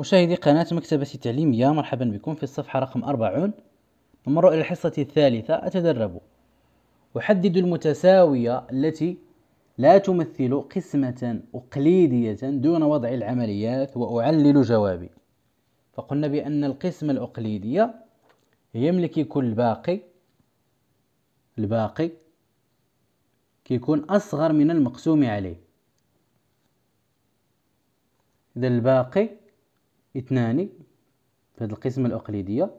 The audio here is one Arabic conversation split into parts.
مشاهدي قناة مكتبة التعليمية مرحبا بكم في الصفحة رقم 40 نمر إلى الحصة الثالثة أتدرب أحدد المتساوية التي لا تمثل قسمة أقليدية دون وضع العمليات وأعلل جوابي فقلنا بأن القسمة الأقليدية يملك كل باقي الباقي كيكون أصغر من المقسوم عليه إذا الباقي اثنان في هذه القسمة الأقليدية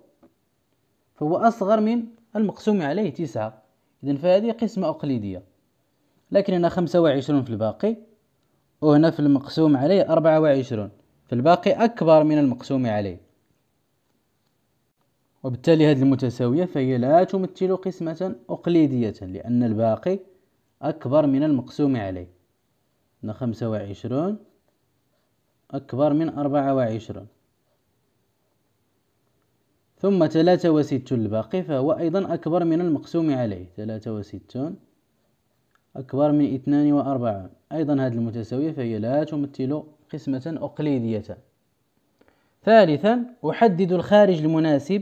فهو أصغر من المقسوم عليه تسعة إذن فهذه قسمة أقليدية لكن هنا خمسة وعشرون في الباقي وهنا في المقسوم عليه أربعة وعشرون فالباقي أكبر من المقسوم عليه وبالتالي هذه المتساوية فهي لا تمثل قسمة أقليدية لأن الباقي أكبر من المقسوم عليه هنا خمسة وعشرون أكبر من أربعة وعشرون ثم ثلاثة وستون الباقي فهو أيضا أكبر من المقسوم عليه ثلاثة وستون أكبر من اثنان وأربعون أيضا هذه المتساوية فهي لا تمثل قسمة أقليدية ثالثا أحدد الخارج المناسب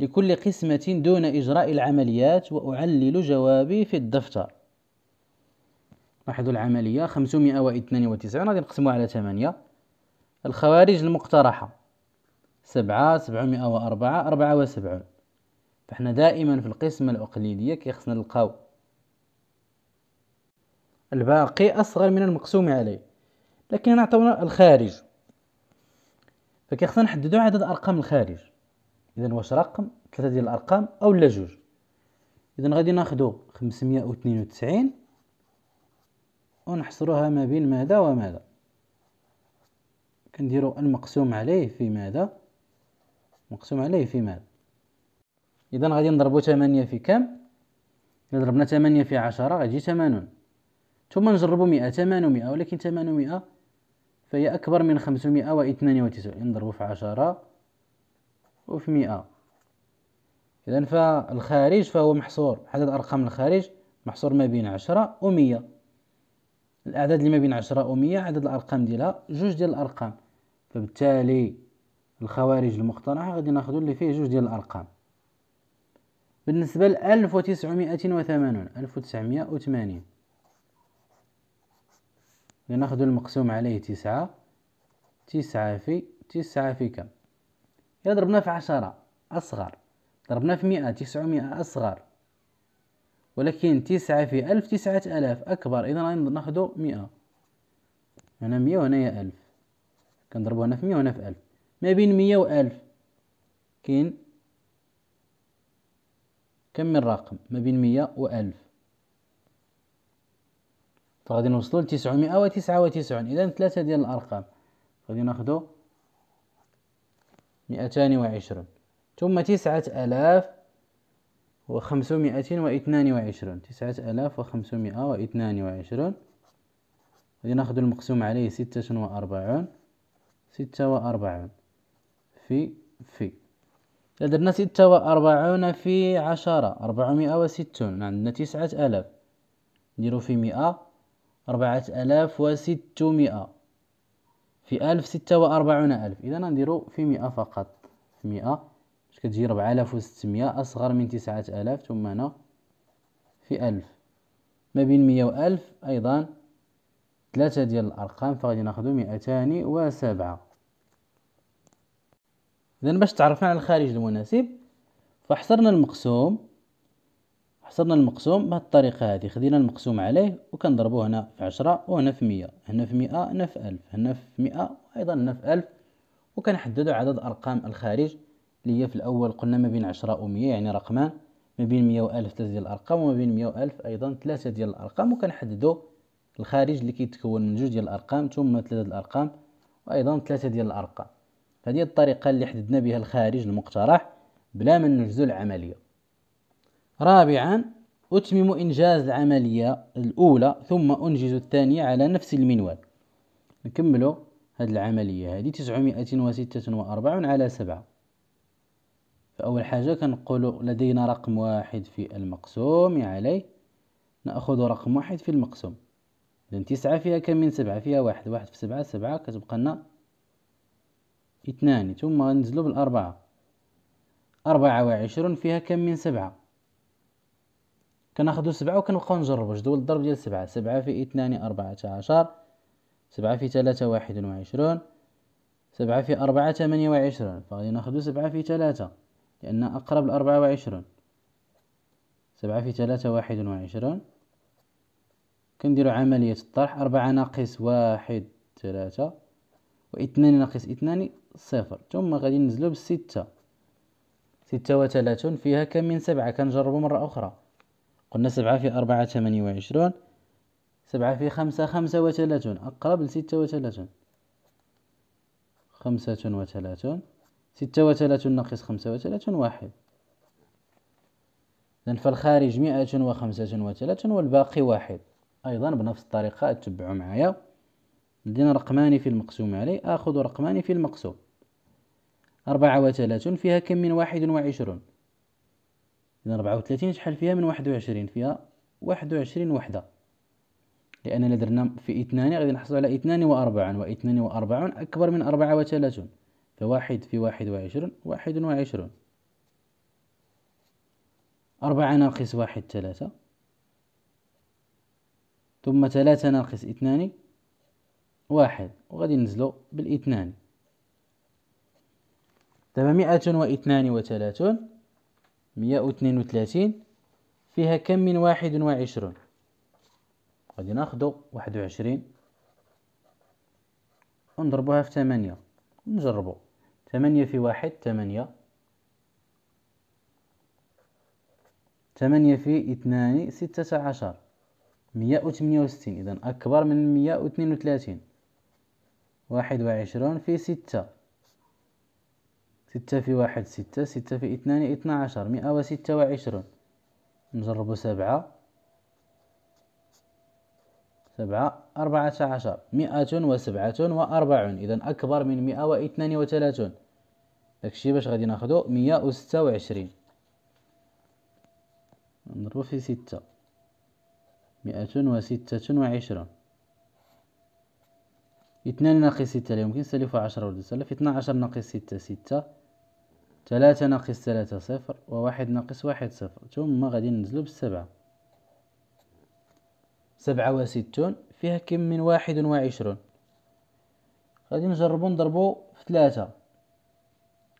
لكل قسمة دون إجراء العمليات وأعلل جوابي في الدفتر لاحظوا العملية وتسعون غادي نقسموها على ثمانية الخوارج المقترحة سبعة سبعمائة وأربعة أربعة وسبعون فإحنا دائما في القسمة الأقليدية كيخصنا نلقاو الباقي أصغر من المقسوم عليه لكن نعطيونا الخارج فكيخصنا نحددو عدد أرقام الخارج إذا واش رقم ثلاثة ديال الأرقام أو لا جوج إذا غادي ناخدو خمسمية وتنين وتسعين ونحصروها ما بين ماذا وماذا كنديرو المقسوم عليه في ماذا مقسوم عليه في ماذا اذا غادي نضربو 8 في كام الا ضربنا 8 في 10 غيجي 80 ثم نجربو 100 800 ولكن 800 فهي اكبر من 592 نضربو في 10 وفي 100 اذا فالخارج فهو محصور عدد ارقام الخارج محصور ما بين 10 و 100 الاعداد اللي ما بين 10 و 100 عدد الارقام ديالها جوج ديال الارقام فبالتالي الخوارج المقترحة غادي ناخدو اللي فيه جوج ديال الأرقام بالنسبة لألف 1980 وثمانون ألف وتسعمائة وثمانين المقسوم عليه تسعة تسعة في تسعة في كم إذا ضربنا في عشرة أصغر ضربنا في مئة تسعمائة أصغر ولكن تسعة في ألف تسعة ألاف أكبر إذا ناخدو مئة هنا مئة وهنايا ألف كنضربو هنا في مية وهنا في ألف ما بين مية و ألف كاين كم من رقم ما بين مية و ألف فغادي نوصلو لتسعمائة وتسعة وتسعون إذا ثلاثة ديال الأرقام غادي ناخدو مئتان وعشرون ثم تسعة آلاف وخمسمائة واثنان وعشرون تسعة آلاف وخمسمائة واثنان وعشرون غادي ناخدو المقسوم عليه ستة وأربعون ستة وأربعون في في إذا درنا ستة وأربعون في عشرة أربعمائة وستون عندنا تسعة آلاف نديرو في مئة أربعة آلاف وستمائة في ألف ستة وأربعون ألف إذا نديرو في مئة فقط في مئة باش كتجي ربعة آلاف وستمائة أصغر من تسعة آلاف ثم هنا في ألف ما بين مئة وألف أيضا ثلاثة ديال الأرقام فغادي ناخدو مئتان وسبعة إذا باش تعرفنا على الخارج المناسب فحصرنا المقسوم حصرنا المقسوم بهاد الطريقة هذه خدينا المقسوم عليه وكنضربوه هنا في عشرة وهنا في مية هنا في مئة هنا في ألف هنا في مئة وأيضا هنا في ألف وكنحددو عدد أرقام الخارج اللي هي في الأول قلنا ما بين عشرة ومية يعني رقمان ما بين مية وألف ثلاثة ديال الأرقام وما بين مية وألف أيضا ثلاثة ديال الأرقام وكنحددو الخارج اللي كيتكون من جوج ديال الارقام ثم ثلاثه الارقام وايضا ثلاثه ديال الارقام هذه الطريقه اللي حددنا بها الخارج المقترح بلا ما ننجزو العمليه رابعا اتمم انجاز العمليه الاولى ثم انجز الثانيه على نفس المنوال نكملو هذه العمليه هذه 946 على 7 فاول حاجه كنقول لدينا رقم واحد في المقسوم عليه ناخذ رقم واحد في المقسوم إذن تسعة فيها كم من سبعة فيها واحد واحد في سبعة سبعة كتبقى لنا اثنان ثم غنزلو بالأربعة أربعة وعشرون فيها كم من سبعة كناخدو سبعة وكنبقاو نجربو جدول الضرب ديال سبعة سبعة في اثنان أربعة عشر سبعة في ثلاثة واحد وعشرون سبعة في أربعة ثمانية وعشرون فغادي ناخدو سبعة في ثلاثة لأن أقرب لأربعة وعشرون سبعة في ثلاثة واحد وعشرون كنديرو عملية الطرح أربعة ناقص واحد ثلاثة واثنان ناقص اثنان صفر ثم غادي ننزلو بستة ستة وثلاثون فيها كم من سبعة كنجربو مرة أخرى قلنا سبعة في أربعة ثمانية وعشرون سبعة في خمسة خمسة وثلاثون أقرب لستة وثلاثون خمسة وثلاثون ستة وثلاثون ناقص خمسة وثلاثون واحد إذن فالخارج مئة وخمسة وثلاثون والباقي واحد أيضا بنفس الطريقة اتبعوا معايا لدينا رقمان في المقسوم عليه آخذ رقمان في المقسوم أربعة وثلاثون فيها كم من واحد وعشرون إذا أربعة وثلاثين شحال فيها من واحد وعشرين فيها واحد وعشرين وحدة لأننا درنا في اثنان غادي نحصلو على اثنان وأربعون واثنان وأربعون أكبر من أربعة وثلاثون فواحد في واحد وعشرون واحد وعشرون أربعة ناقص واحد ثلاثة ثم ثلاثة ناقص اثنان واحد وغادي ننزلو بالاثنان دابا مئة واثنان وثلاثون مئة واثنين وثلاثين فيها كم من واحد وعشرون غادي ناخدو واحد وعشرين ونضربوها في ثمانية نجربو ثمانية في واحد ثمانية ثمانية في اثنان ستة عشر مية وتمنيه وستين إذا أكبر من مية واثنين وتلاتين واحد وعشرون في ستة ستة في واحد ستة ستة في اثنان اثنا عشر مئة وستة وعشرون نجربو سبعة سبعة أربعة عشر مئة وسبعة وأربعون إذا أكبر من مئة واثنان وثلاثون داكشي باش غادي ناخدو مئة وستة وعشرين نضربو في ستة مئة وستة وعشرون اثنان ناقص ستة لا يمكن سلف عشرة ولا سلف اثنا عشر ناقص ستة ستة ثلاثة ناقص ثلاثة صفر وواحد ناقص واحد صفر ثم غادي ننزلو بالسبعة سبعة وستون فيها كم من واحد وعشرون غادي نجربو نضربو في ثلاثة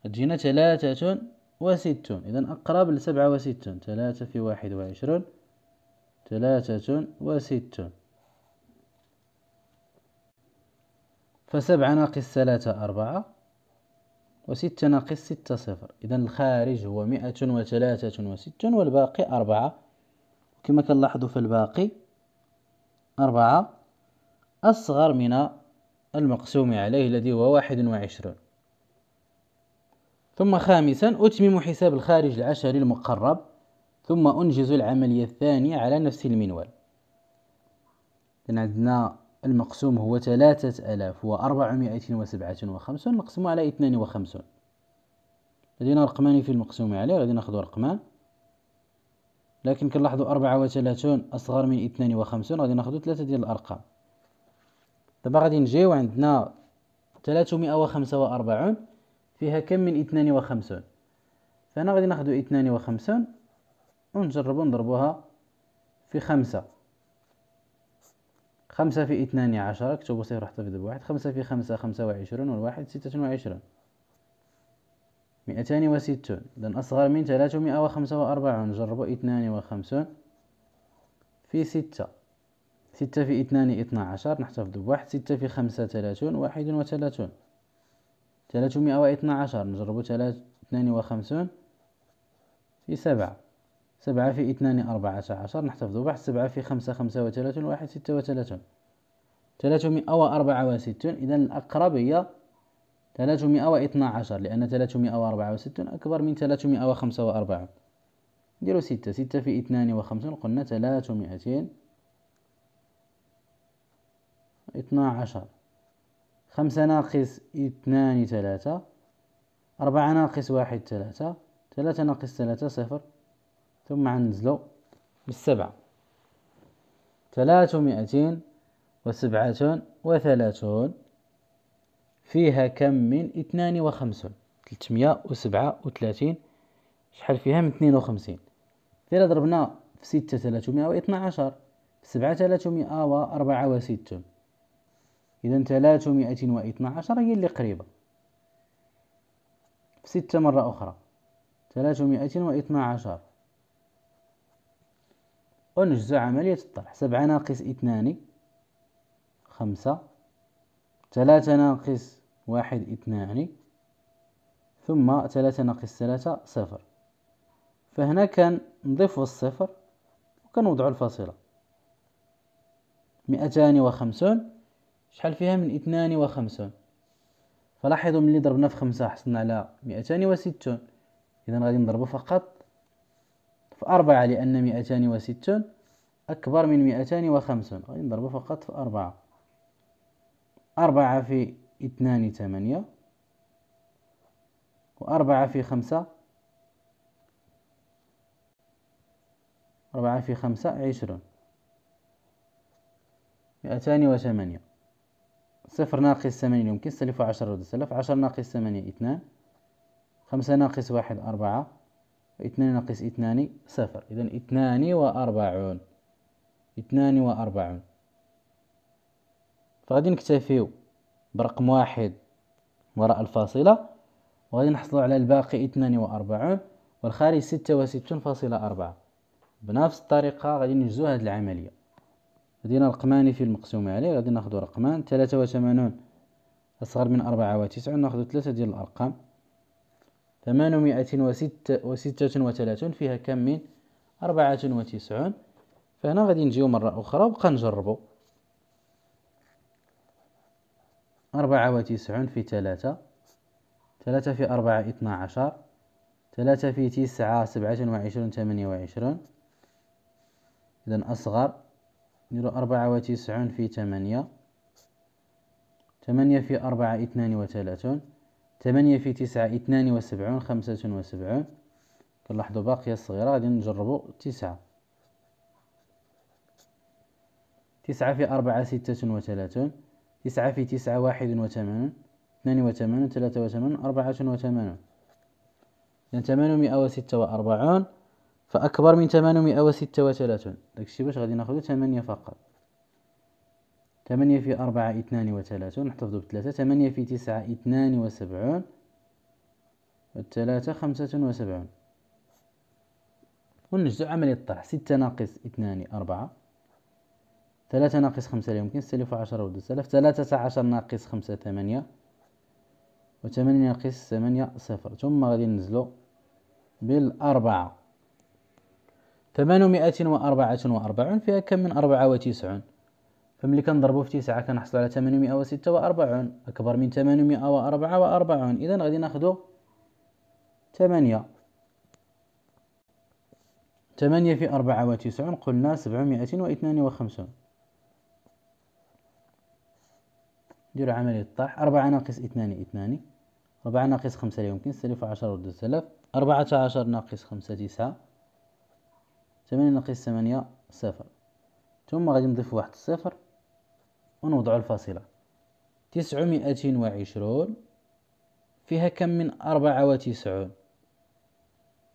تجينا ثلاثة وستون إذا أقرب لسبعة وستون ثلاثة في واحد وعشرون ثلاثة وستون فسبعة ناقص ثلاثة أربعة وستة ناقص ستة صفر إذا الخارج هو مئة وثلاثة وستون والباقي أربعة كما كنلاحظوا في الباقي أربعة أصغر من المقسوم عليه الذي هو واحد وعشرون ثم خامسا أتمم حساب الخارج العشري المقرب ثم أنجز العملية الثانية على نفس المنوال إذن عندنا المقسوم هو ثلاثة آلاف وأربعمائة وسبعة وخمسون نقسمه على اثنان وخمسون لدينا رقمان في المقسوم عليه غادي ناخذ رقمان لكن كنلاحظوا أربعة وثلاثون أصغر من اثنان وخمسون غادي ناخذ ثلاثة ديال الأرقام دابا غادي نجيو عندنا ثلاثمائة وخمسة وأربعون فيها كم من اثنان وخمسون فهنا غادي ناخذ اثنان وخمسون ونجربوا نضربوها في خمسة خمسة في اثنان عشرة اكتبوا صفر حتى بواحد واحد خمسة في خمسة خمسة وعشرون والواحد ستة وعشرون مئتان وستون إذن أصغر من ثلاثمائة وخمسة وأربعون جربوا اثنان وخمسون في ستة ستة في اثنان اثنا عشر نحتفظ بواحد ستة في خمسة ثلاثون واحد وثلاثون ثلاثمائة واثنا عشر نجربوا ثلاث اثنان وخمسون في سبعة سبعة في اثنان أربعة عشر نحتفظ بواحد سبعة في خمسة خمسة وثلاثون واحد ستة وثلاثون ثلاثمائة وأربعة وستون إذا الأقرب هي ثلاثمائة واثنا عشر لأن ثلاثمائة وأربعة وستون أكبر من ثلاثمائة وخمسة وأربعون نديرو ستة ستة في اثنان وخمسون قلنا ثلاثمائتين اثنا عشر خمسة ناقص اثنان ثلاثة أربعة ناقص واحد ثلاثة ثلاثة ناقص ثلاثة صفر ثم عنزلو بالسبعة ثلاثمائة وسبعة وثلاثون فيها كم من اثنان وخمسون تلتمية وسبعة وثلاثين شحال فيها من اثنين وخمسين إلا ضربنا في ستة ثلاثمائة واثنى عشر في سبعة ثلاثمائة وأربعة وستون إذا ثلاثمائة واثنى عشر هي اللي قريبة في ستة مرة أخرى ثلاثمائة واثنى عشر ونجزو عملية الطرح سبعة ناقص اثنان خمسة ثلاثة ناقص واحد اثنان ثم ثلاثة ناقص ثلاثة صفر فهنا كان نضيف الصفر وكنوضع الفاصلة مئتان وخمسون شحال فيها من اثنان وخمسون فلاحظوا ملي ضربنا في خمسة حصلنا على مئتان وستون إذا غادي نضربو فقط فأربعة لأن مئتان وستون أكبر من مئتان وخمسون غادي نضربو فقط في أربعة أربعة في اثنان ثمانية وأربعة في خمسة أربعة في خمسة عشرون مئتان وثمانية صفر ناقص ثمانية يمكن سلف عشرة سلف عشرة ناقص ثمانية اثنان خمسة ناقص واحد أربعة اثنان ناقص اثنان صفر إذا اثنان وأربعون اثنان وأربعون فغادي نكتفيو برقم واحد وراء الفاصلة وغادي نحصلو على الباقي اثنان وأربعون والخارج ستة وستون فاصلة أربعة بنفس الطريقة غادي نجزو هاد العملية لدينا رقمان في المقسوم عليه غادي ناخدو رقمان ثلاثة وثمانون أصغر من أربعة وتسعون ناخدو ثلاثة ديال الأرقام ثمانمائة وستة, وستة وثلاثون فيها كم من أربعة وتسعون فهنا غادي نجيو مرة أخرى وبقى نجربو أربعة وتسعون في ثلاثة ثلاثة في أربعة اثنا عشر ثلاثة في تسعة سبعة وعشرون ثمانية وعشرون إذا أصغر نديرو أربعة وتسعون في ثمانية ثمانية في أربعة اثنان وثلاثون ثمانية في تسعة اثنان وسبعون خمسة وسبعون كنلاحظو باقية صغيرة غادي نجربو تسعة تسعة في أربعة ستة وثلاثون تسعة في تسعة واحد وثمانون اثنان وثمانون ثلاثة وثمانون أربعة وثمانون إذن ثمانمائة وستة وأربعون فأكبر من ثمانمائة وستة وثلاثون داكشي باش غادي ناخدو ثمانية فقط ثمانية في أربعة اثنان وثلاثون ب 3 ثمانية في تسعة اثنان وسبعون والثلاثة خمسة وسبعون ونجزو عملية الطرح ستة ناقص اثنان أربعة ثلاثة ناقص خمسة لا يمكن سلف عشرة ودو سلف ثلاثة عشر ناقص خمسة ثمانية وثمانية ناقص ثمانية صفر ثم غادي ننزلو بالأربعة ثمانمائة وأربعة وأربعون فيها كم من أربعة وتسعون فملي كنضربو في تسعة كنحصلو على تمنمية وستة وأربعون أكبر من تمنمية وأربعة وأربعون إذا غادي ناخدو تمنية تمنية في أربعة وتسعون قلنا سبعمائة واثنان وخمسون ديرو عملية الطرح أربعة ناقص اثنان اثنان أربعة ناقص خمسة لا يمكن سلف عشرة ورد السلف أربعة عشر ناقص خمسة تسعة ثمانية ناقص ثمانية صفر ثم غادي نضيف واحد الصفر ونوضع الفاصلة تسعمائة وعشرون فيها كم من أربعة وتسعون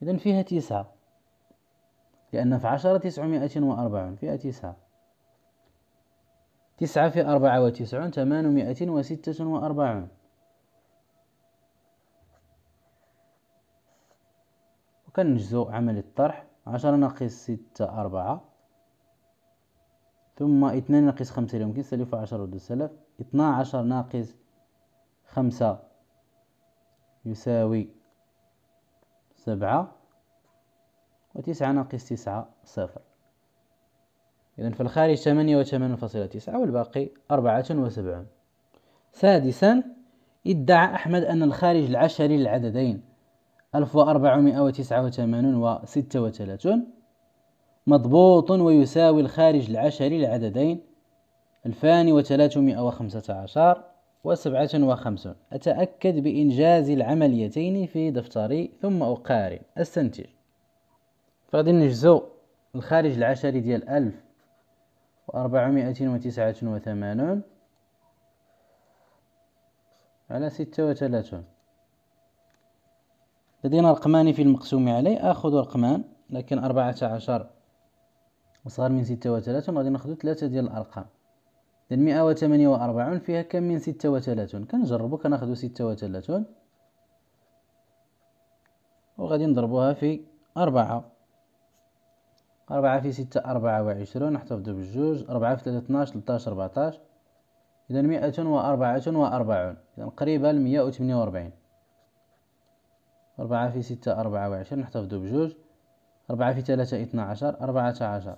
إذن فيها تسعة لأن في عشرة تسعمائة وأربعون فيها تسعة تسعة في أربعة وتسعون ثمانمائة وستة وأربعون وكنجزو عمل الطرح عشرة ناقص ستة أربعة ثم اثنان ناقص خمسة لا يمكن سالب عشرة ودو سلف اثنا عشر ناقص خمسة يساوي سبعة وتسعة ناقص تسعة صفر إذا في الخارج ثمانية وثمانون فاصلة تسعة والباقي أربعة وسبعون سادسا ادعى أحمد أن الخارج العشري للعددين ألف وأربعمائة وتسعة وثمانون وستة وثلاثون مضبوط ويساوي الخارج العشري للعددين الفان وثلاثمائة وخمسة عشر وسبعة وخمسون أتأكد بإنجاز العمليتين في دفتري ثم أقارن أستنتج فغادي نجزو الخارج العشري ديال ألف وأربعمائة وتسعة وثمانون على ستة وثلاثون لدينا رقمان في المقسوم عليه أخذ رقمان لكن أربعة عشر وصغر من ستة وثلاثون غادي ناخدو تلاتة ديال الأرقام إذن مئة وثمانية وأربعون فيها كم من ستة وثلاثون كنجربو كناخدو ستة وثلاثون وغادي نضربوها في أربعة أربعة في ستة أربعة وعشرون نحتفظو بجوج أربعة في تلاتة اثناش تلتاش ربعتاش إذن مئة وأربعة وأربعون إذن قريبة لمئة وثمانية وأربعين أربعة في ستة أربعة وعشرون نحتفظو بجوج أربعة في تلاتة اثنا عشر أربعة عشر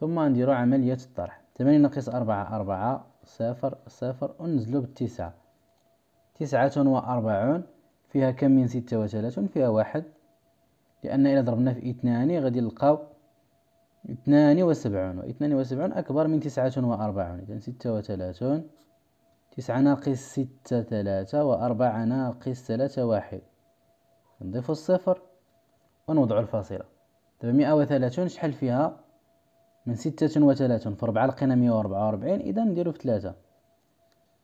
ثم نديرو عملية الطرح ثمانية ناقص أربعة أربعة صفر صفر ونزلو بالتسعة تسعة وأربعون فيها كم من ستة وثلاثون فيها واحد لأن إذا ضربنا في اثنان غادي نلقاو اثنان وسبعون واثنان وسبعون أكبر من تسعة وأربعون إذن ستة وثلاثون تسعة ناقص ستة ثلاثة وأربعة ناقص ثلاثة واحد نضيفو الصفر ونوضعو الفاصلة دابا مئة وثلاثون شحال فيها من ستة وثلاثون في ربعة لقينا مية وربعة وأربعين إذا نديرو في ثلاثة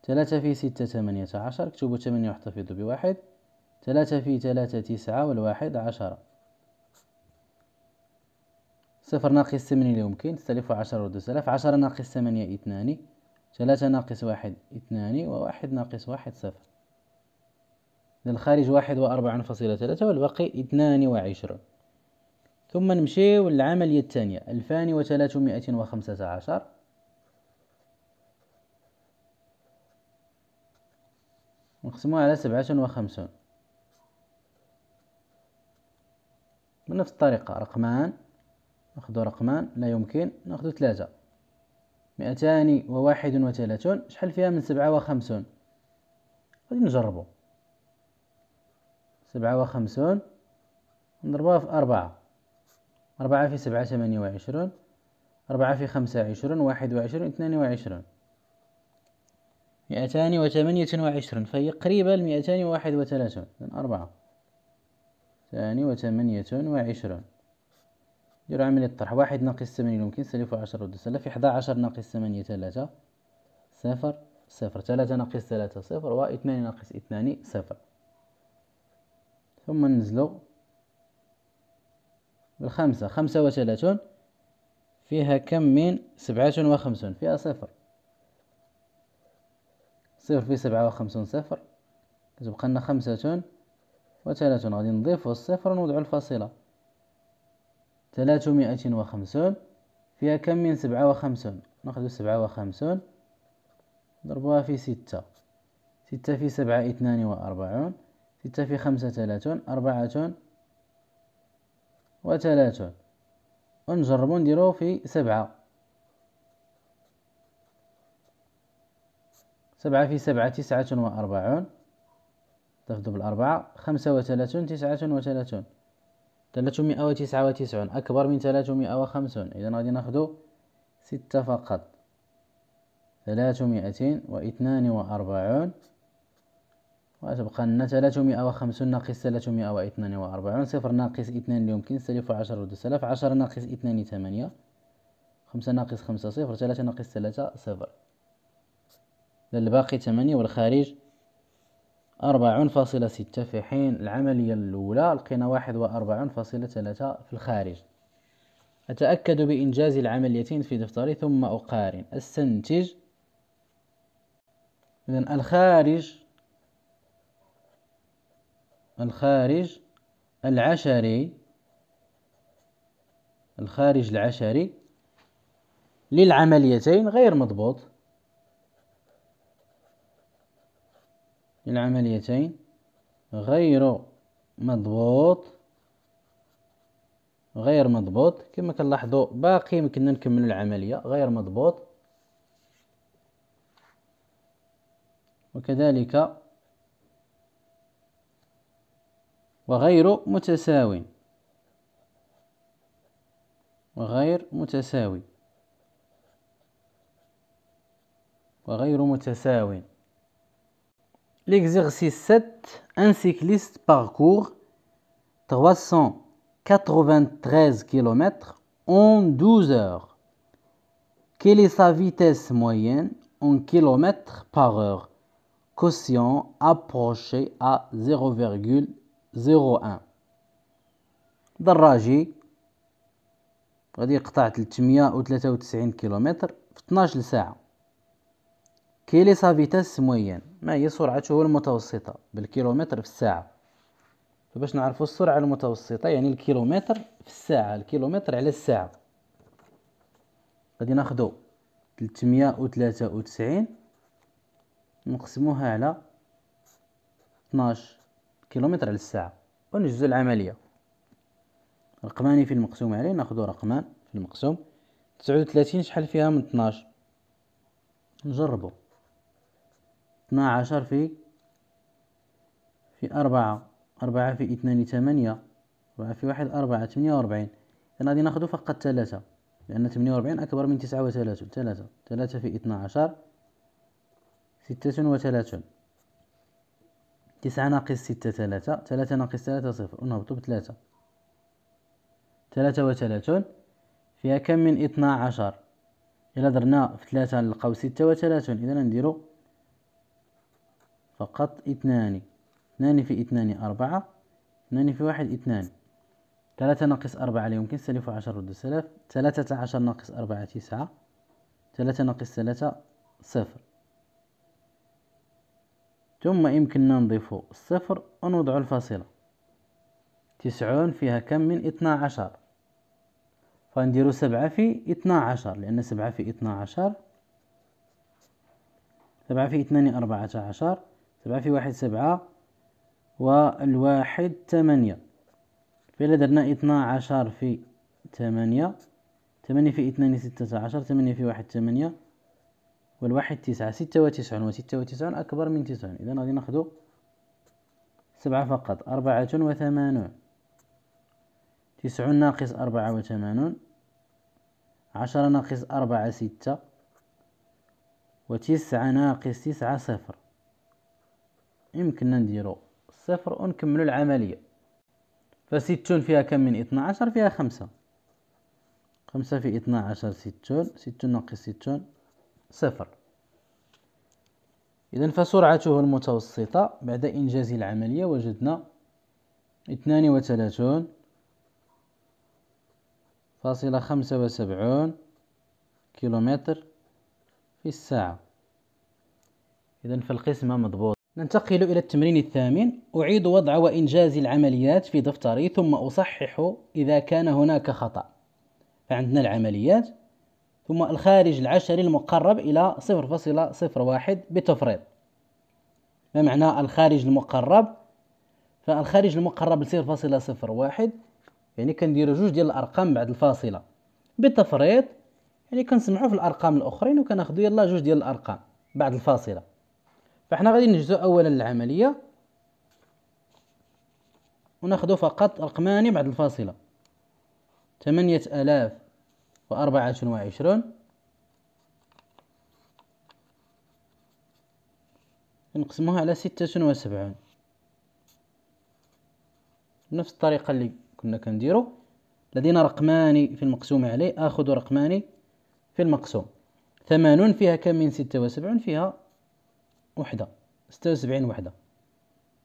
ثلاثة في ستة ثمانية عشر اكتبوا ثمانية واحتفظوا بواحد ثلاثة في ثلاثة تسعة والواحد عشرة صفر ناقص ثمانية يمكن تستلف عشرة ودو سلف عشرة ناقص ثمانية اثنان ثلاثة ناقص واحد اثنان وواحد ناقص واحد صفر للخارج واحد وأربعة فاصلة ثلاثة والباقي اثنان وعشرون ثم نمشيو للعملية الثانية ألفان وثلاثمائة وخمسة عشر نقسمها على سبعة وخمسون بنفس الطريقة رقمان ناخذ رقمان لا يمكن ناخذ ثلاثة مئتان وواحد وثلاثون شحال فيها من سبعة وخمسون غادي نجربو سبعة وخمسون نضربوها في أربعة أربعة في سبعة ثمانية وعشرون أربعة في خمسة عشرون واحد وعشرون اثنان وعشرون مئتان وثمانية وعشرون فهي قريبة لمئتان وواحد وثلاثون أربعة ثاني وثمانية وعشرون ديرو عملية الطرح واحد ناقص ثمانية يمكن سالف عشرة في حدا عشر ناقص ثمانية ثلاثة صفر صفر ثلاثة ناقص ثلاثة صفر واثنان ناقص اثنان صفر ثم ننزلو بالخمسة خمسة وثلاثون فيها كم من سبعة وخمسون فيها صفر صفر في سبعة وخمسون صفر كتبقى لنا خمسة وثلاثون غادي نضيفو الصفر ونوضعو الفاصلة ثلاثمائة وخمسون فيها كم من سبعة وخمسون ناخدو سبعة وخمسون نضربوها في ستة ستة في سبعة اثنان وأربعون ستة في خمسة ثلاثون أربعة وثلاثون ونجربو نديرو في سبعة سبعة في سبعة تسعة وأربعون تفضل بالأربعة خمسة وثلاثون تسعة وثلاثون ثلاثمائة وتسعة وتسعون أكبر من ثلاثمائة وخمسون إذا غادي ناخدو ستة فقط ثلاثمائة واثنان وأربعون وتبقى لنا 350 ناقص 342 صفر ناقص 2 اللي يمكن سالب 10 رد السلف 10 ناقص 2 8 5 ناقص 5 صفر 3 ناقص 3 صفر للباقي 8 والخارج 40.6 في حين العملية الأولى لقينا 41.3 في الخارج أتأكد بإنجاز العمليتين في دفتري ثم أقارن أستنتج إذن الخارج الخارج العشري الخارج العشري للعمليتين غير مضبوط للعمليتين غير مضبوط غير مضبوط كما كنلاحظوا باقي يمكننا نكملوا العمليه غير مضبوط وكذلك وغير L'exercice 7, un cycliste parcourt 393 km en 12 heures. Quelle est sa vitesse moyenne en km par heure Quotient approché à 0,1. زيرو ان دراجي غادي يقطع تلتمية أو تلاتة وتسعين كيلومتر في 12 ساعة كيلي سافيتاس مويان موين ما هي سرعته المتوسطة بالكيلومتر في الساعة فباش نعرفو السرعة المتوسطة يعني الكيلومتر في الساعة الكيلومتر على الساعة غادي ناخدو تلتمية أو تلاتة وتسعين نقسموها على 12 كيلومتر على الساعة ونجزو العملية رقمان في المقسوم عليه ناخدو رقمان في المقسوم تسعود شحال فيها من 12 نجربو 12 في في أربعة أربعة في اثنان ثمانية أربعة في واحد أربعة ثمانية وأربعين غادي ناخدو فقط ثلاثة لأن ثمانية أكبر من تسعة 3 ثلاثة ثلاثة في 12 36 تسعة ناقص ستة ثلاثة ثلاثة ناقص ثلاثة صفر ونهبطو بثلاثة ثلاثة وثلاثون فيها كم من اثنا عشر إلا درنا في ثلاثة نلقاو ستة وثلاثون إذا نديرو فقط اثنان اثنان في اثنان أربعة اثنان في واحد اثنان ثلاثة ناقص أربعة لا يمكن سالف عشر ضد السلف ثلاثة عشر ناقص أربعة تسعة ثلاثة ناقص ثلاثة صفر ثم يمكننا نضيف الصفر ونوضع الفاصلة تسعون فيها كم من اثنا عشر فنديرو سبعة في اثنا عشر لأن سبعة في اثنا عشر سبعة في اثنان أربعة عشر سبعة في واحد سبعة والواحد ثمانية فإلا درنا اثنا عشر في ثمانية ثمانية في اثنان ستة عشر ثمانية في واحد ثمانية والواحد تسعة ستة وتسعون وستة وتسعون أكبر من تسعون إذا غادي ناخدو سبعة فقط أربعة وثمانون تسعون ناقص أربعة وثمانون عشرة ناقص أربعة ستة وتسعة ناقص تسعة صفر يمكننا نديرو صفر ونكملو العملية فستون فيها كم من اثنا عشر فيها خمسة خمسة في اثنا عشر ستون ستون ناقص ستون صفر إذا فسرعته المتوسطة بعد إنجاز العملية وجدنا اثنان وثلاثون فاصلة خمسة وسبعون كيلومتر في الساعة إذا فالقسمة مضبوط ننتقل إلى التمرين الثامن أعيد وضع وإنجاز العمليات في دفتري ثم أصحح إذا كان هناك خطأ فعندنا العمليات ثم الخارج العشري المقرب إلى 0.01 بتفريط ما معنى الخارج المقرب فالخارج المقرب ل 0.01 يعني كنديرو جوج ديال الأرقام بعد الفاصلة بالتفريط يعني كنسمحو في الأرقام الأخرين وكناخدو يلا جوج ديال الأرقام بعد الفاصلة فاحنا غادي نجزو أولا العملية وناخدو فقط رقمان بعد الفاصلة ثمانية آلاف وأربعة وعشرون وعشرون نقسموها على ستة وسبعون بنفس الطريقة اللي كنا كنديرو لدينا رقمان في المقسوم عليه أخذ رقمان في المقسوم ثمانون فيها كم من ستة وسبعون فيها وحدة ستة وسبعين وحدة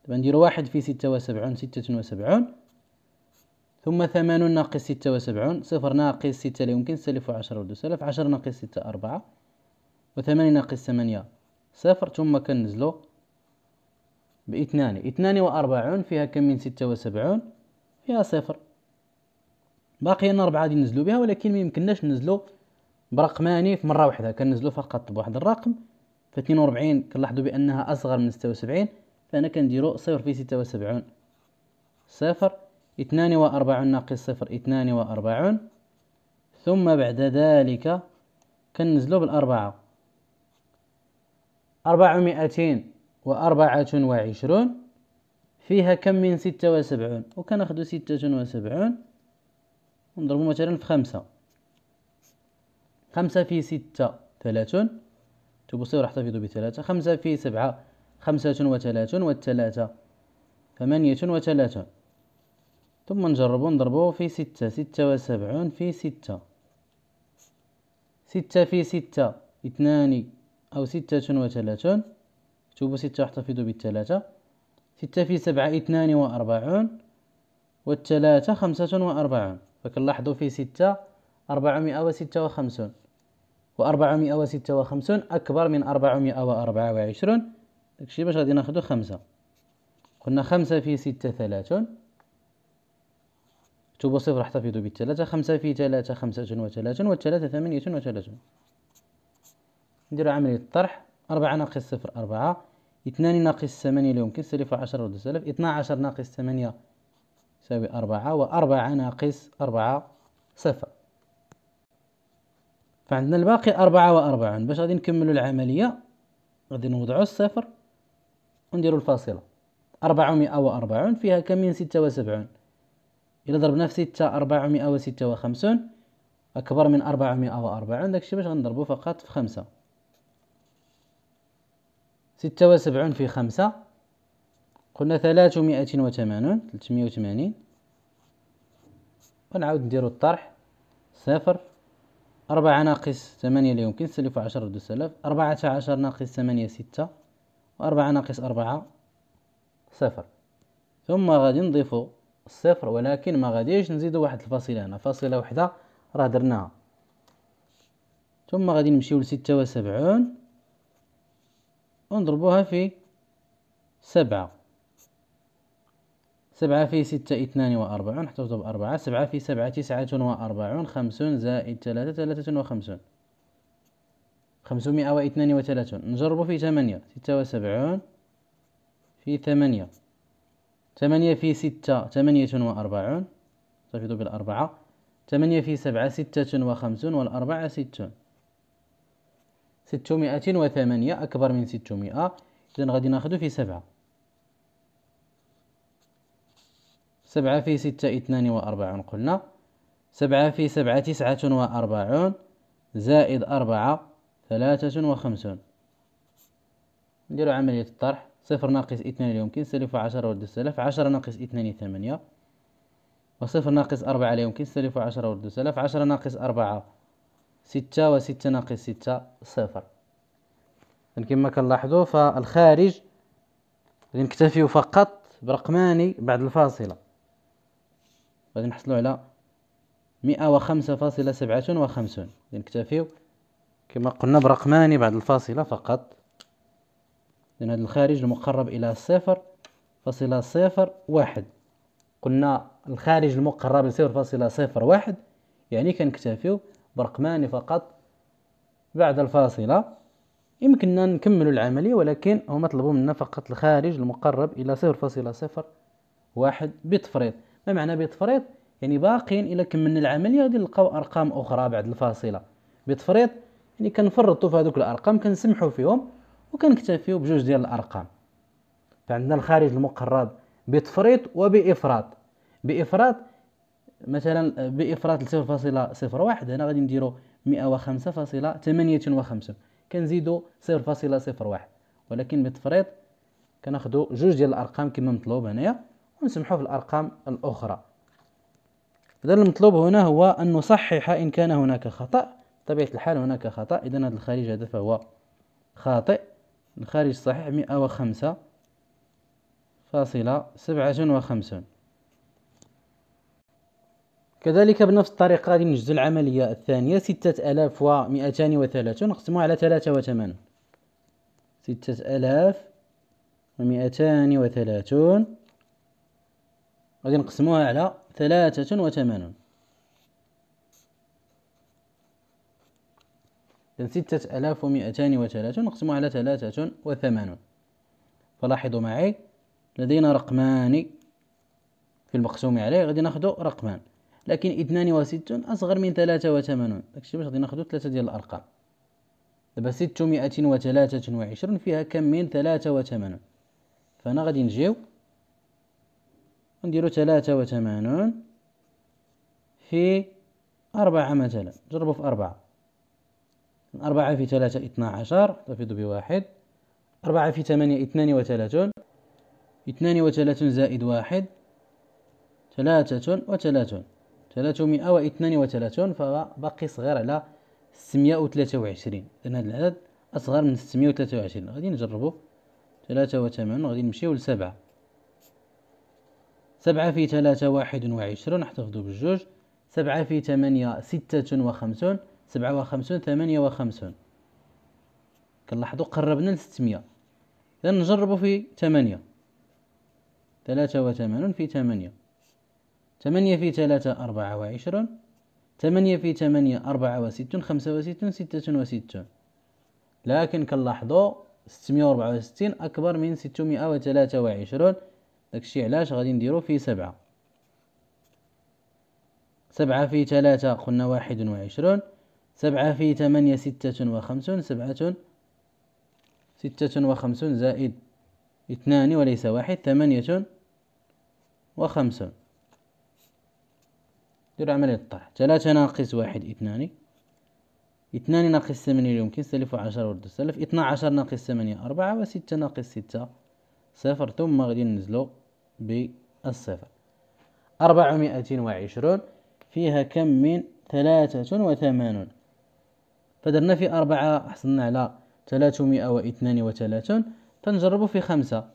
نديرو واحد في ستة وسبعون ستة وسبعون ثم ثمانون ناقص ستة وسبعون صفر ناقص ستة لا يمكن سلف عشرة ودو سلف عشرة ناقص ستة أربعة وثمانية ناقص ثمانية صفر ثم كنزلو باثنان اثنان وأربعون فيها كم من ستة وسبعون فيها صفر باقي لنا أربعة غادي نزلو بها ولكن ميمكناش نزلو برقماني في مرة واحدة كنزلو فقط بواحد الرقم فاثنين وربعين كنلاحظو بأنها أصغر من ستة وسبعين فأنا كنديرو صفر في ستة وسبعون صفر اثنان وأربعون ناقص صفر اثنان وأربعون ثم بعد ذلك كنزلو بالأربعة أربعمائتين وأربعة وعشرون فيها كم من ستة وسبعون وكناخدو ستة وسبعون ونضربو مثلا في خمسة خمسة في ستة ثلاثون تبصير احتفظوا بثلاثة خمسة في سبعة خمسة وثلاثون والثلاثة ثمانية وثلاثون ثم نجربو نضربو في ستة ستة وسبعون في ستة ستة في ستة اثنان أو ستة وثلاثون اكتبوا ستة واحتفظوا بالثلاثة ستة في سبعة اثنان وأربعون والثلاثة خمسة وأربعون فكنلاحظوا في ستة أربعمائة وستة وخمسون وأربعمائة وستة وخمسون أكبر من أربعمائة وأربعة وعشرون داكشي باش غادي ناخدو خمسة قلنا خمسة في ستة ثلاثون اكتبوا صفر احتفظ بالثلاثة خمسة في ثلاثة خمسة وثلاثة والثلاثة ثمانية وثلاثون نديرو عملية الطرح أربعة ناقص صفر أربعة اثنان ناقص ثمانية لا يمكن سلف عشرة رد سلف اثنا عشر ناقص ثمانية يساوي أربعة وأربعة ناقص أربعة صفر فعندنا الباقي أربعة وأربعون باش غادي نكملو العملية غادي نوضعو الصفر ونديرو الفاصلة أربعمائة وأربعون فيها كم من ستة وسبعون إلا ضربنا في ستة أربعمائة وستة وخمسون أكبر من أربعمائة وأربعون داكشي باش غنضربو فقط في خمسة ستة وسبعون في خمسة قلنا ثلاثمائة وثمانون ثلاثمائة وثمانين ونعاود نديرو الطرح صفر أربعة ناقص ثمانية لا يمكن سلف عشر ردو السلف أربعة عشر ناقص ثمانية ستة وأربعة ناقص أربعة صفر ثم غادي نضيفو صفر ولكن ما غاديش نزيدو واحد الفاصله هنا فاصله وحده راه درناها ثم غادي نمشيو لستة وسبعون ونضربوها في سبعة سبعة في ستة اثنان وأربعون نحتفظوا بأربعة سبعة في سبعة تسعة وأربعون خمسون زائد ثلاثة ثلاثة وخمسون خمسمائة واثنان وثلاثون نجربوا في ثمانية ستة وسبعون في ثمانية ثمانية في ستة ثمانية وأربعون تفيض بالأربعة ثمانية في سبعة ستة وخمسون والأربعة ستون ستمائة وثمانية أكبر من ستمائة إذن غادي ناخدو في سبعة سبعة في ستة اثنان وأربعون قلنا سبعة في سبعة تسعة وأربعون زائد أربعة ثلاثة وخمسون نديرو عملية الطرح صفر ناقص اثنان لا يمكن سالب عشرة ورد السلف عشرة ناقص اثنان ثمانية وصفر ناقص أربعة لا يمكن سالب عشرة ورد السلف عشرة ناقص أربعة ستة وستة ناقص ستة صفر كما كنلاحظوا فالخارج نكتفي فقط برقماني بعد الفاصلة غادي نحصلوا على مئة وخمسة فاصلة سبعة وخمسون نكتفيو كما قلنا برقماني بعد الفاصلة فقط لأن هذا الخارج المقرب إلى صفر فاصلة صفر واحد قلنا الخارج المقرب إلى صفر فاصلة صفر واحد يعني كنكتفيو برقمان فقط بعد الفاصلة يمكننا نكمل العملية ولكن هما طلبوا منا فقط الخارج المقرب إلى صفر فاصلة صفر واحد بتفريط ما معنى بتفريط يعني باقيين إلى كملنا العملية غادي نلقاو أرقام أخرى بعد الفاصلة بتفريط يعني كنفرطوا في هذوك الأرقام كنسمحوا فيهم وكنكتفيو بجوج ديال الارقام فعندنا الخارج المقرب بتفريط وبافراط بافراط مثلا بافراط 0.01 هنا غادي نديرو 105.58 كنزيدو 0.01 ولكن بتفريط كناخدو جوج ديال الارقام كما مطلوب هنايا ونسمحو في الارقام الاخرى اذا المطلوب هنا هو ان نصحح ان كان هناك خطا بطبيعه الحال هناك خطا اذا هذا الخارج هذا فهو خاطئ الخارج الصحيح مئة وخمسة فاصلة سبعة وخمسون كذلك بنفس الطريقة غادي نجزو العملية الثانية ستة آلاف ومئتان وثلاثون نقسموها على ثلاثة وثمانون ستة آلاف ومئتان وثلاثون غادي نقسموها على ثلاثة وثمانون ستة آلاف ومئتان وثلاثون نقسمه على ثلاثة وثمانون فلاحظوا معي لدينا رقمان في المقسوم عليه غادي ناخدو رقمان لكن اثنان وستون أصغر من ثلاثة وثمانون داكشي باش غادي ناخدو ثلاثة ديال الأرقام دابا ستمائة وثلاثة وعشرون فيها كم من ثلاثة وثمانون فأنا غادي نجيو ونديرو ثلاثة وثمانون في أربعة مثلا جربوا في أربعة أربعة في ثلاثة اثنا عشر تفيض بواحد أربعة في ثمانية اثنان وثلاثون اثنان وثلاثون زائد واحد ثلاثة وثلاثون ثلاثمائة واثنان وثلاثون فباقي صغير على ستمية وثلاثة وعشرين لأن هذا العدد أصغر من ستمية وثلاثة وعشرين غادي نجربو ثلاثة وثمانون غادي نمشيو لسبعة سبعة في ثلاثة واحد وعشرون نحتفظو بجوج سبعة في ثمانية ستة وخمسون سبعة وخمسون ثمانية وخمسون كنلاحظو قربنا لستمية إذا نجربو في ثمانية ثلاثة وثمانون في ثمانية ثمانية في ثلاثة أربعة وعشرون ثمانية في ثمانية أربعة وستون خمسة وستون ستة وستون لكن كنلاحظو ستمية وأربعة وستين أكبر من ستمائة وثلاثة وعشرون داكشي علاش غادي نديرو في سبعة سبعة في ثلاثة قلنا واحد وعشرون سبعة في ثمانية ستة وخمسون سبعة ستة وخمسون زائد اثنان وليس واحد ثمانية وخمسون دير عملية الطرح ثلاثة ناقص واحد اثنان اثنان ناقص ثمانية يمكن سلف عشر ورد السلف اثنى عشر ناقص ثمانية أربعة وستة ناقص ستة صفر ثم غادي ننزلو بالصفر أربعمائة وعشرون فيها كم من ثلاثة وثمانون فدرنا في أربعة حصلنا على واثنان وثلاثون فنجربوا في خمسة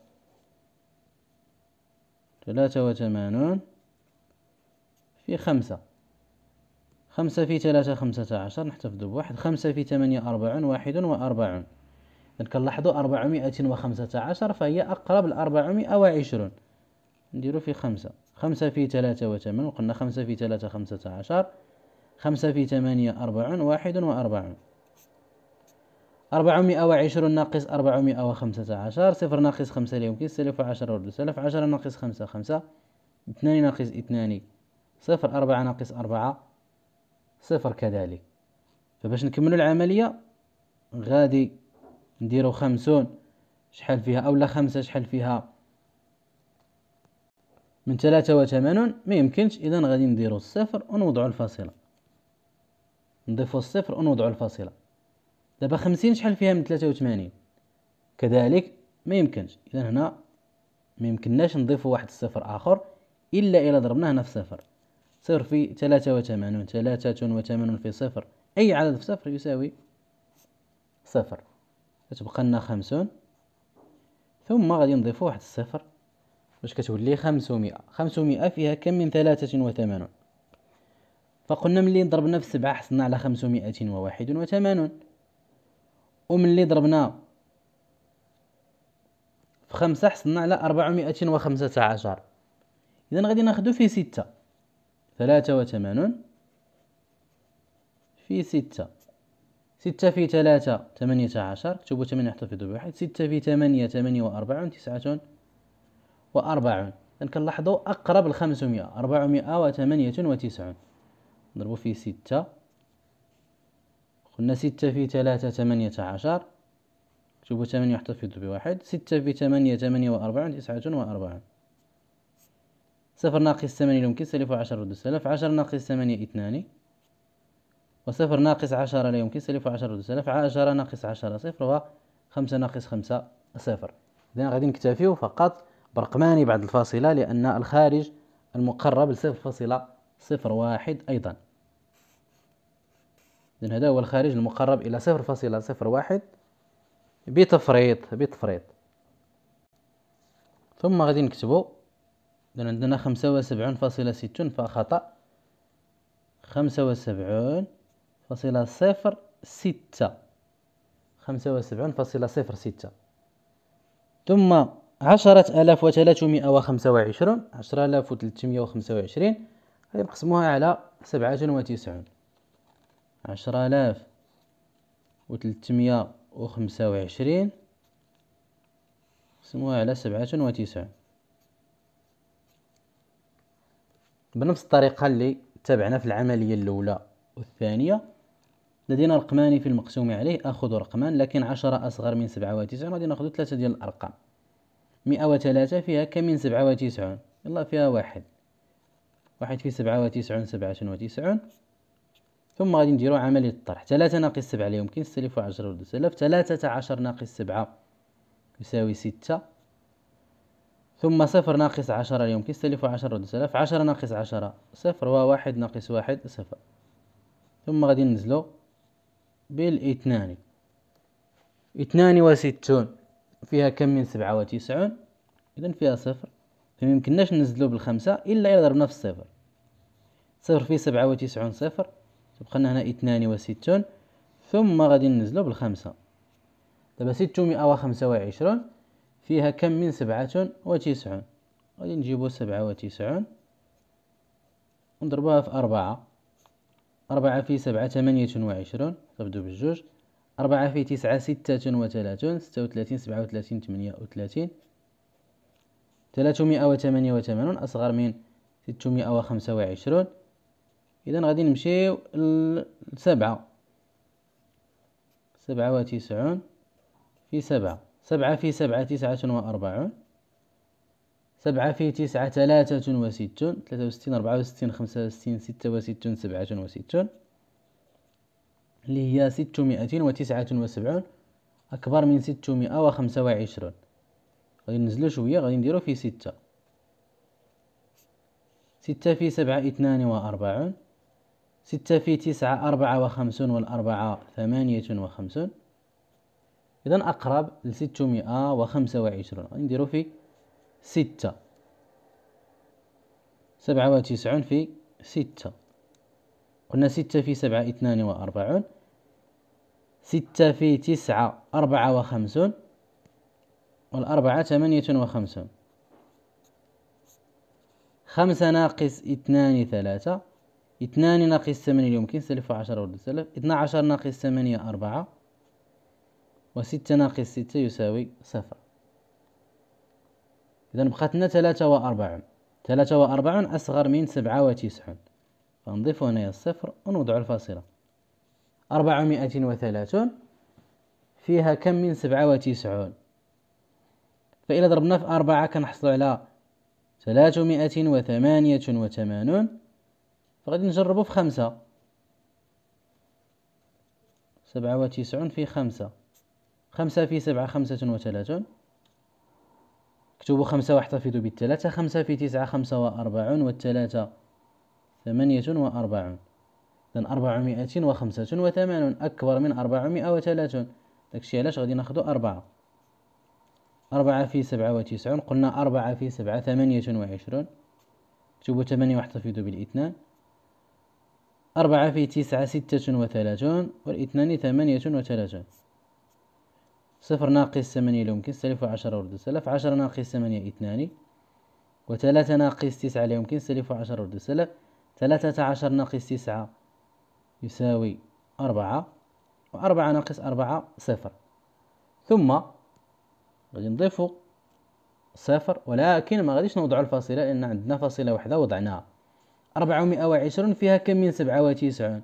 ثلاثة وثمانون في خمسة خمسة في ثلاثة خمسة عشر نحتفظ بواحد خمسة في ثمانية أربعون واحد وأربعون إذن كنلاحظوا أربعمائة وخمسة عشر فهي أقرب لأربعمائة وعشرون نديرو في خمسة خمسة في ثلاثة وثمانون قلنا خمسة في ثلاثة خمسة عشر خمسة في ثمانية أربعون واحد وأربعون أربعمائة وعشرون ناقص أربعمائة وخمسة عشر صفر ناقص خمسة لا يمكن سلف عشرة رد سلف عشرة ناقص خمسة خمسة اثنان ناقص اثنان صفر أربعة ناقص أربعة صفر كذلك فباش نكملو العملية غادي نديرو خمسون شحال فيها أولا خمسة شحال فيها من ثلاثة وثمانون ما يمكنش إذا غادي نديرو الصفر ونوضعو الفاصلة نضيفو الصفر ونوضعو الفاصله دابا خمسين شحال فيها من تلاتة وثمانين كذلك ما يمكنش اذا هنا ما يمكنناش نضيفو واحد الصفر اخر الا الا ضربناه هنا في صفر صفر في تلاتة وثمانون تلاتة وثمانون في صفر اي عدد في صفر يساوي صفر كتبقى لنا خمسون ثم غادي نضيفو واحد الصفر باش كتولي خمسمائة خمسمائة فيها كم من ثلاثة وثمانون فقلنا ملي ضربنا في سبعة حصلنا على خمسمائة وواحد وثمانون وملي ضربنا في خمسة حصلنا على أربعمائة وخمسة عشر إذا غادي ناخدو في ستة ثلاثة وثمانون في ستة ستة في ثلاثة ثمانية عشر كتبو ثمانية احتفظوا بواحد ستة في ثمانية ثمانية وأربعون تسعة وأربعون إذا كنلاحظو أقرب لخمسمائة أربعمائة وثمانية وتسعون نضربو فيه ستة قلنا ستة في ثلاثة ثمانية عشر شوفوا ثمانية يحتفظ بواحد ستة في ثمانية ثمانية وأربعون تسعة وأربعون صفر ناقص ثمانية يمكن سالب عشرة رد السلف عشرة ناقص ثمانية اثنان وصفر ناقص عشرة لا يمكن سالب عشرة رد السلف عشرة ناقص عشرة صفر وخمسة ناقص خمسة صفر إذا غادي نكتفيو فقط برقماني بعد الفاصلة لأن الخارج المقرب لصفر فاصلة صفر واحد أيضا إذن هذا هو الخارج المقرب إلى صفر فاصلة صفر واحد بتفريط بتفريط ثم غادي نكتبو إذن عندنا خمسة وسبعون فاصلة ستون فخطأ خمسة وسبعون فاصلة صفر ستة خمسة وسبعون فاصلة صفر ستة ثم عشرة آلاف مئة وخمسة وعشرون عشرة آلاف مئة وخمسة وعشرين غادي نقسموها على سبعة وتسعون عشرة آلاف وتلتمية وخمسة وعشرين قسموها على سبعة وتسعون بنفس الطريقة اللي تبعنا في العملية الأولى والثانية لدينا رقمان في المقسوم عليه أخذ رقمان لكن عشرة أصغر من سبعة وتسعون غادي ناخذ ثلاثة ديال الأرقام مئة وثلاثة فيها كم من سبعة وتسعون يلا فيها واحد واحد في سبعة وتسعون سبعة وتسعون ثم غادي نديرو عملية الطرح ثلاثة ناقص سبعة لا يمكن استلفوا عشرة ولد سلف ثلاثة عشر ناقص سبعة يساوي ستة ثم صفر ناقص عشرة لا يمكن استلفوا عشرة ولد سلف عشرة ناقص عشرة صفر وواحد ناقص واحد صفر ثم غادي ننزلو بالاثنان اثنان وستون فيها كم من سبعة وتسعون إذا فيها صفر فميمكنناش ننزلو بالخمسة إلا إلا ضربنا في الصفر صفر في سبعة وتسعون صفر تبقى لنا هنا اثنان وستون ثم غادي ننزلو بالخمسة دابا ستمائة وخمسة وعشرون فيها كم من سبعة وتسعون غادي نجيبو سبعة وتسعون ونضربوها في أربعة أربعة في سبعة ثمانية وعشرون تبدو بالجوج أربعة في تسعة ستة وثلاثون ستة وثلاثين سبعة وثلاثين ثمانية وثلاثين ثلاثمائة وثمانية وثمانون أصغر من ستمائة وخمسة وعشرون اذا غادي نمشيو لسبعة سبعة وتسعون في سبعة سبعة في سبعة تسعة وأربعون سبعة في تسعة ثلاثة وستون ثلاثة وستين أربعة وستين خمسة وستين ستة وستون سبعة وستون اللي هي ستمائة وتسعة وسبعون أكبر من ستمائة وخمسة وعشرون غادي نزلو شوية غادي نديرو في ستة ستة في سبعة اثنان وأربعون ستة في تسعة أربعة وخمسون والأربعة ثمانية وخمسون إذا أقرب لستمائة وخمسة وعشرون نديرو في ستة سبعة وتسعون في ستة قلنا ستة في سبعة اثنان وأربعون ستة في تسعة أربعة وخمسون والأربعة ثمانية وخمسون خمسة ناقص اثنان ثلاثة اثنان ناقص ثمانية اليوم سلف عشرة ورد سلف اثنا عشر ناقص ثمانية أربعة وستة ناقص ستة يساوي صفر إذا بقاتلنا ثلاثة وأربعون ثلاثة وأربعون أصغر من سبعة وتسعون فنضيف هنا الصفر ونوضع الفاصلة أربعمائة وثلاثون فيها كم من سبعة وتسعون فإذا ضربنا في أربعة كنحصل على ثلاثمائة وثمانية وثمانون فغادي نجربو في خمسة سبعة وتسعون في خمسة خمسة في سبعة خمسة وثلاثون اكتبوا خمسة واحتفظوا بالثلاثة خمسة في تسعة خمسة وأربعون والثلاثة ثمانية وأربعون إذن أربعمائة وخمسة وثمانون أكبر من أربعمائة وثلاثون داكشي علاش غادي ناخدو أربعة أربعة في سبعة وتسعون قلنا أربعة في سبعة ثمانية وعشرون اكتبوا ثمانية واحتفظوا بالاثنان أربعة في تسعة ستة وثلاثون والاثنان ثمانية وثلاثون صفر ناقص ثمانية لا يمكن سلف عشرة ورد سلف عشرة ناقص ثمانية اثنان وثلاثة ناقص تسعة لا يمكن سلف عشرة ورد سلف ثلاثة عشر ناقص تسعة يساوي أربعة وأربعة ناقص أربعة صفر ثم غادي نضيفو صفر ولكن ما غاديش نوضعو الفاصلة لأن عندنا فاصلة وحدة وضعناها أربعمائة وعشرون فيها كم من سبعة وتسعون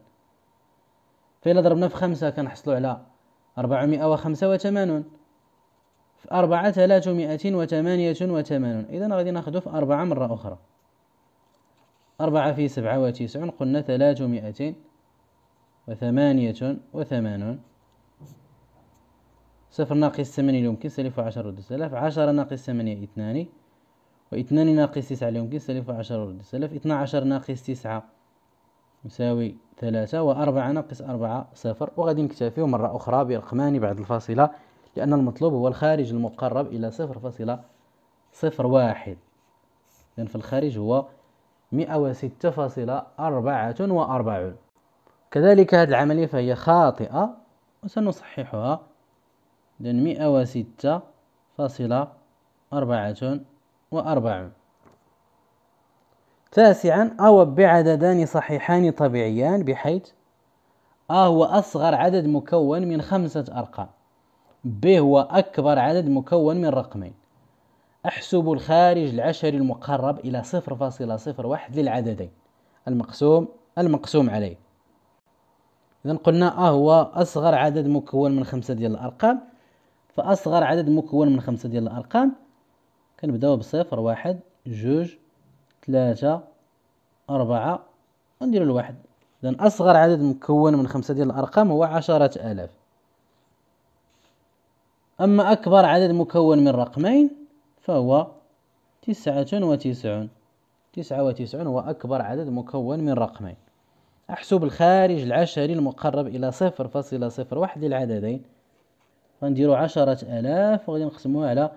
فإلا ضربنا في خمسة كنحصلو على أربعمائة وخمسة وثمانون في أربعة ثلاثمائة وثمانية وثمانون إذا غادي ناخدو في أربعة مرة أخرى أربعة في سبعة وتسعون قلنا ثلاثمائة وثمانية وثمانون صفر ناقص ثمانية يمكن سالب عشرة ضد سلاف عشرة ناقص ثمانية اثنان واثنان ناقص تسعة اللي يمكن سلف عشرة رد سلف اثنا عشر ناقص تسعة يساوي ثلاثة وأربعة ناقص أربعة صفر وغادي نكتفيو مرة أخرى برقمان بعد الفاصلة لأن المطلوب هو الخارج المقرب إلى صفر فاصلة صفر واحد لأن في الخارج هو مئة وستة فاصلة أربعة وأربعون كذلك هذه العملية فهي خاطئة وسنصححها لأن مئة وستة فاصلة أربعة وأربعون تاسعا أو بعددان صحيحان طبيعيان بحيث أ هو أصغر عدد مكون من خمسة أرقام ب هو أكبر عدد مكون من رقمين أحسب الخارج العشري المقرب إلى صفر فاصلة صفر واحد للعددين المقسوم المقسوم عليه إذا قلنا أ هو أصغر عدد مكون من خمسة ديال الأرقام فأصغر عدد مكون من خمسة ديال الأرقام كنبداو بصفر واحد جوج ثلاثة أربعة ونديرو الواحد إذن أصغر عدد مكون من خمسة ديال الأرقام هو عشرة آلاف أما أكبر عدد مكون من رقمين فهو تسعة وتسعون تسعة وتسعون هو أكبر عدد مكون من رقمين أحسب الخارج العشري المقرب إلى صفر فاصلة صفر واحد للعددين فنديرو عشرة آلاف وغادي نقسموها على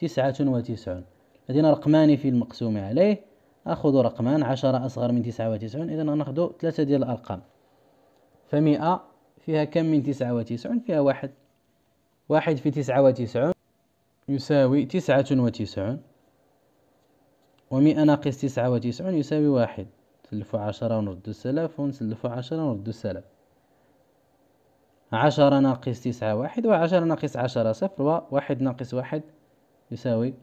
تسعة وتسعون لدينا رقمان في المقسوم عليه أخذ رقمان عشرة أصغر من تسعة وتسعون إذن نأخذ ثلاثة ديال الأرقام فمئة فيها كم من تسعة وتسعون فيها واحد واحد في تسعة وتسعون يساوي تسعة وتسعون ومئة ناقص تسعة وتسعون يساوي واحد نسلفو عشرة ونردو السلف ونسلفو عشرة ونردو السلف عشرة ناقص تسعة واحد وعشرة ناقص عشرة صفر وواحد ناقص واحد يساوي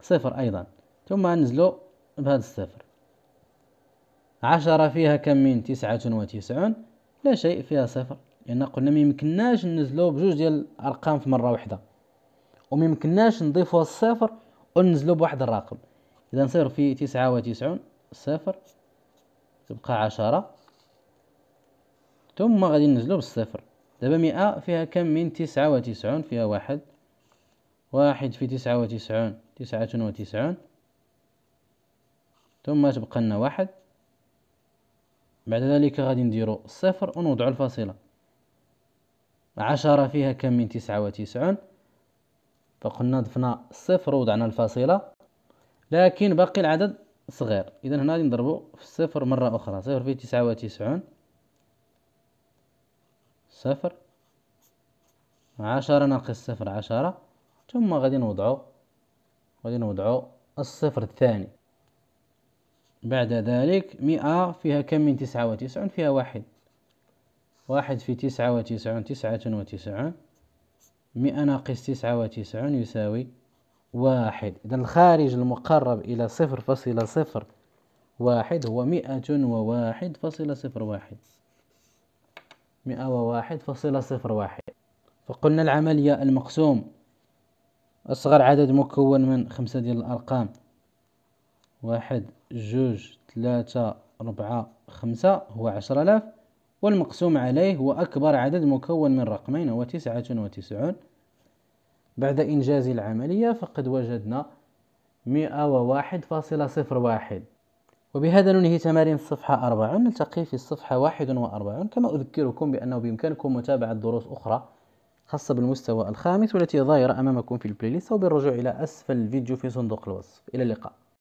صفر أيضا ثم ننزلو بهذا الصفر عشرة فيها كم من تسعة وتسعون لا شيء فيها صفر لأن يعني قلنا ميمكناش ننزلو بجوج ديال الأرقام في مرة واحدة وميمكناش نضيفو الصفر وننزلو بواحد الرقم إذا نصير في تسعة وتسعون صفر تبقى عشرة ثم غادي ننزلو بالصفر دابا مئة فيها كم من تسعة وتسعون فيها واحد واحد في تسعة وتسعون تسعة وتسعون ثم تبقى لنا واحد بعد ذلك غادي نديرو صفر ونوضعو الفاصلة عشرة فيها كم من تسعة وتسعون فقلنا ضفنا صفر ووضعنا الفاصلة لكن باقي العدد صغير إذا هنا غادي نضربو في صفر مرة أخرى صفر في تسعة وتسعون صفر عشرة ناقص صفر عشرة ثم غادي نوضعو غادي نوضعو الصفر الثاني بعد ذلك مئة فيها كم من تسعة وتسعون فيها واحد واحد في تسعة وتسعون تسعة وتسعون مئة ناقص تسعة وتسعون يساوي واحد إذا الخارج المقرب إلى صفر فاصلة صفر واحد هو مئة وواحد فاصلة صفر واحد مئة وواحد فاصلة صفر واحد فقلنا العملية المقسوم أصغر عدد مكون من خمسة ديال الأرقام واحد جوج ثلاثة ربعة خمسة هو عشرة آلاف والمقسوم عليه هو أكبر عدد مكون من رقمين هو تسعة وتسعون بعد إنجاز العملية فقد وجدنا مئة وواحد فاصلة صفر واحد وبهذا ننهي تمارين الصفحة أربعون نلتقي في الصفحة واحد وأربعون كما أذكركم بأنه بإمكانكم متابعة دروس أخرى خاصة بالمستوى الخامس والتي ظاهرة أمامكم في البلاي ليست وبالرجوع إلى أسفل الفيديو في صندوق الوصف إلى اللقاء